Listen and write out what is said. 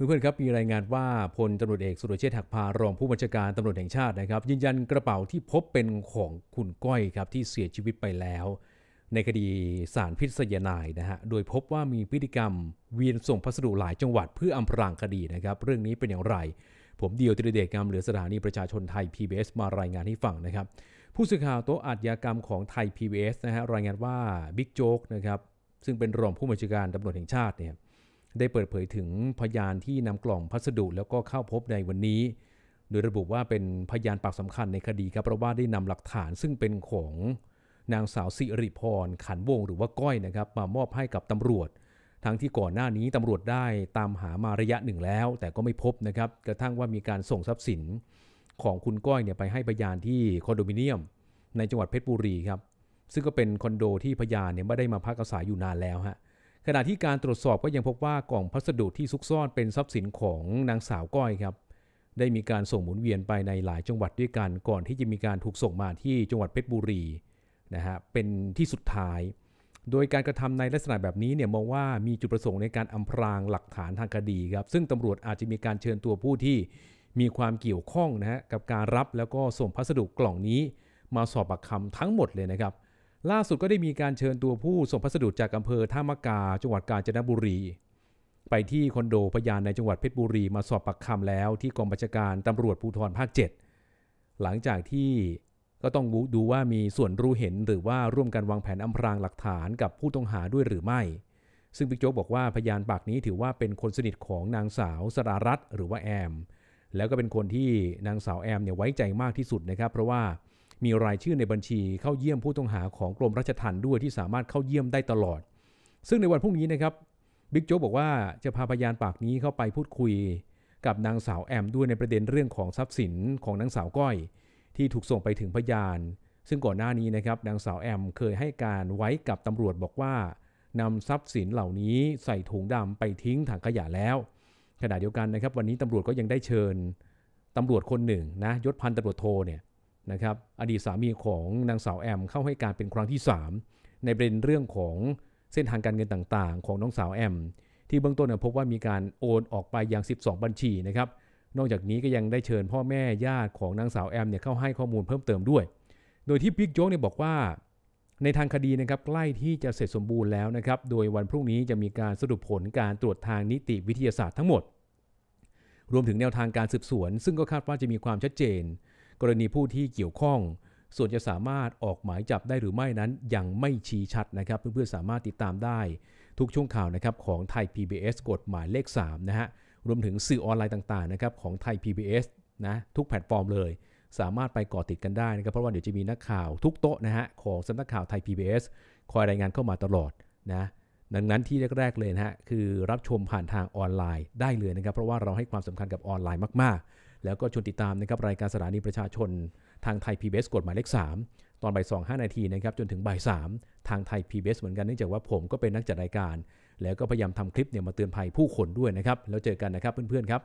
เพื่อนๆครับ มีรายงานว่า พลตำรวจเอก สุรเชษฐ์หักพารองผู้บัญชาการตำรวจแห่งชาตินะครับยืนยันกระเป๋าที่พบเป็นของคุณก้อยครับ ที่เสียชีวิตไปแล้ว ในคดีสารพิษยานายนะฮะโดยพบว่ามีพฤติกรรมเวียนส่งพัสดุหลายจังหวัดเพื่ออำพรางคดีนะครับเรื่องนี้เป็นอย่างไร ผมเดียวติเดชกรม หรือสถานีประชาชนไทย PBS มารายงานให้ฟังนะครับผู้สื่อข่าวโต๊ะอาจญากรรมของไทย PBS นะฮะรายงานว่าบิ๊กโจ๊กนะครับซึ่งเป็นรองผู้บัญชาการตำรวจแห่งชาติเนี่ยได้เปิดเผยถึงพยานที่นำกล่องพัสดุแล้วก็เข้าพบในวันนี้ โดยระบุว่าเป็นพยานปากสำคัญในคดีครับเพราะว่าได้นำหลักฐานซึ่งเป็นของนางสาวสิริพรขันวงหรือว่าก้อยนะครับมามอบให้กับตำรวจ ทั้งที่ก่อนหน้านี้ตำรวจได้ตามหามาระยะหนึ่งแล้ว แต่ก็ไม่พบนะครับกระทั่งว่ามีการส่งทรัพย์สินของคุณก้อยเนี่ยไปให้พยานที่คอนโดมิเนียม ในจังหวัดเพชรบุรีครับซึ่งก็เป็นคอนโดที่พยานเนี่ยไม่ได้มาพักอาศัยอยู่นานแล้วฮะโขณะที่การตรวจสอบก็ยังพบว่ากล่องพัสดุที่ซุกซ่อนเป็นทรัพย์สินของนางสาวก้อยครับ ได้มีการส่งหมุนเวียนไปในหลายจังหวัดด้วยกัน ก่อนที่จะมีการถูกส่งมาที่จังหวัดเพชรบุรีนะฮะเป็นที่สุดท้าย โดยการกระทำในลักษณะแบบนี้เนี่ยมองว่ามีจุดประสงค์ในการอำพรางหลักฐานทางคดีครับซึ่งตำรวจอาจจะมีการเชิญตัวผู้ที่มีความเกี่ยวข้องนะฮะกับการรับแล้วก็ส่งพัสดุกล่องนี้มาสอบปากคำทั้งหมดเลยนะครับเล่าสุดก็ได้มีการเชิญตัวผู้ส่งพัสดุจากอำเภอท่ามะกา จังหวัดกาญจนบุรี ไปที่คอนโดพยานในจังหวัดเพชรบุรีมาสอบปากคำแล้วที่กองบัญชาการตำรวจภูธรภาค 7 หลังจากที่ก็ต้องดูว่ามีส่วนรู้เห็นหรือว่าร่วมกันวางแผนอำพรางหลักฐานกับผู้ต้องหาด้วยหรือไม่ ซึ่งพิโจ๊กบอกว่าพยานปากนี้ถือว่าเป็นคนสนิทของนางสาวสรารัตหรือว่าแอม แล้วก็เป็นคนที่นางสาวแอมเนี่ยไว้ใจมากที่สุดนะครับเพราะว่ามีรายชื่อในบัญชีเข้าเยี่ยมผู้ต้องหาของกรมราชทัณฑ์ด้วยที่สามารถเข้าเยี่ยมได้ตลอด ซึ่งในวันพรุ่งนี้นะครับบิ๊กโจ๊กบอกว่าจะพาพยานปากนี้เข้าไปพูดคุย กับนางสาวแอมด้วยในประเด็นเรื่องของทรัพย์สินของนางสาวก้อย ที่ถูกส่งไปถึงพยาน ซึ่งก่อนหน้านี้นะครับนางสาวแอมเคยให้การไว้กับตำรวจบอกว่านำทรัพย์สินเหล่านี้ใส่ถุงดำไปทิ้งถังขยะแล้วขณะเดียวกันนะครับวันนี้ตำรวจก็ยังได้เชิญตำรวจคนหนึ่งนะยศพันตำรวจโทเนี่ยนะครับอดีตสามีของนางสาวแอมเข้าให้การเป็นครั้งที่ 3 ในประเด็นเรื่องของเส้นทางการเงินต่าง ๆ ของน้องสาวแอม ที่เบื้องต้นพบว่ามีการโอนออกไปอย่าง 12 บัญชีนะครับนอกจากนี้ก็ยังได้เชิญพ่อแม่ญาติของนางสาวแอมเนี่ยเข้าให้ข้อมูลเพิ่มเติมด้วย โดยที่พิกโจ๊กเนี่ยบอกว่า ในทางคดีนะครับใกล้ที่จะเสร็จสมบูรณ์แล้วนะครับโดยวันพรุ่งนี้จะมีการสรุปผลการตรวจทางนิติวิทยาศาสตร์ทั้งหมดรวมถึงแนวทางการสืบสวน ซึ่งก็คาดว่าจะมีความชัดเจนกรณีผู้ที่เกี่ยวข้อง ส่วนจะสามารถออกหมายจับได้หรือไม่นั้นยังไม่ชี้ชัดนะครับ เพื่อนๆ สามารถติดตามได้ทุกช่วงข่าวนะครับของไทย PBS กฎหมายเลข3นะฮะรวมถึงสื่อออนไลน์ต่างๆนะครับของไทย PBS นะทุกแพลตฟอร์มเลย สามารถไปก่อติดกันได้นะครับเพราะว่าเดี๋ยวจะมีนักข่าวทุกโต๊ะนะฮะของสำนักข่าวไทย PBS คอยรายงานเข้ามาตลอดนะดังนั้นที่แรกๆเลยนะฮะคือรับชมผ่านทางออนไลน์ได้เลยนะครับเพราะว่าเราให้ความสำคัญกับออนไลน์มาก ๆแล้วก็ชวนติดตามนะครับรายการสถานีประชาชนทางไทย PBS กฎหมายเลข3ตอนบ่ายสองห้านาทีนะครับจนถึงบ่ายสามทางไทย PBS เหมือนกันเนื่องจากว่าผมก็เป็นนักจัดรายการ แล้วก็พยายามทำคลิปเนี่ยมาเตือนภัยผู้คนด้วยนะครับ แล้วเจอกันนะครับเพื่อน ๆ ครับ